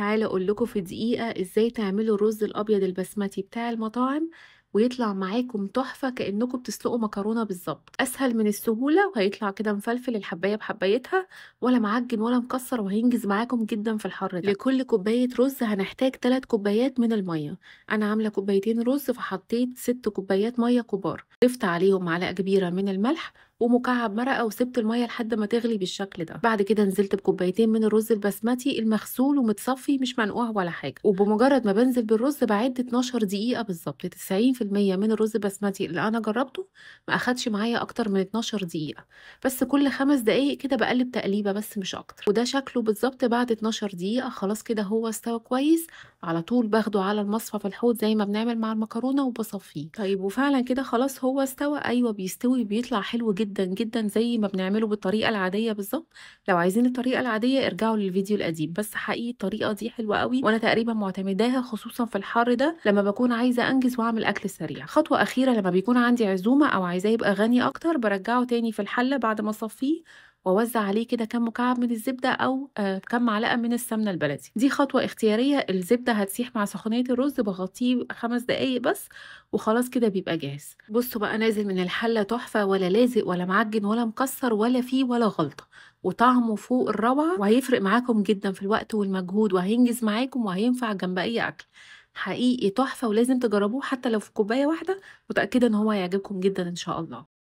تعالى اقول لكم في دقيقه ازاي تعملوا الرز الابيض البسمتي بتاع المطاعم ويطلع معاكم تحفه كانكم بتسلقوا مكرونه بالظبط اسهل من السهوله وهيطلع كده مفلفل الحبايه بحبايتها ولا معجن ولا مكسر وهينجز معاكم جدا في الحر ده لكل كوبايه رز هنحتاج 3 كوبايات من الميه انا عامله كوبايتين رز فحطيت 6 كوبايات ميه كبار ضفت عليهم معلقه كبيره من الملح ومكعب مرقه وسبت الميه لحد ما تغلي بالشكل ده بعد كده نزلت بكوبايتين من الرز البسمتي المغسول ومتصفي مش منقوع ولا حاجه وبمجرد ما بنزل بالرز بعد 12 دقيقه بالظبط 90% من الرز البسمتي اللي انا جربته ما اخدش معايا اكتر من 12 دقيقه بس كل خمس دقايق كده بقلب تقليبه بس مش اكتر وده شكله بالظبط بعد 12 دقيقه خلاص كده هو استوى كويس على طول باخده على المصفى في الحوض زي ما بنعمل مع المكرونه وبصفيه طيب وفعلا كده خلاص هو استوى ايوه بيستوي بيطلع حلو جدا جدا جدا زي ما بنعمله بالطريقة العادية بالظبط لو عايزين الطريقة العادية ارجعوا للفيديو القديم بس حقيقي الطريقة دي حلوة قوي وانا تقريبا معتمداها خصوصا في الحر ده لما بكون عايزة انجز واعمل اكل سريع خطوة اخيرة لما بيكون عندي عزومة او عايزاه يبقى غني اكتر برجعه تاني في الحلة بعد ما اصفيه ووزع عليه كده كام مكعب من الزبده او آه، كام معلقه من السمنه البلدي دي خطوه اختياريه الزبده هتسيح مع سخونيه الرز بغطيه خمس دقايق بس وخلاص كده بيبقى جاهز بصوا بقى نازل من الحله تحفه ولا لازق ولا معجن ولا مكسر ولا فيه ولا غلطه وطعمه فوق الروعه وهيفرق معاكم جدا في الوقت والمجهود وهينجز معاكم وهينفع جنب اي اكل حقيقي تحفه ولازم تجربوه حتى لو في كوبايه واحده متاكده ان هو هيعجبكم جدا ان شاء الله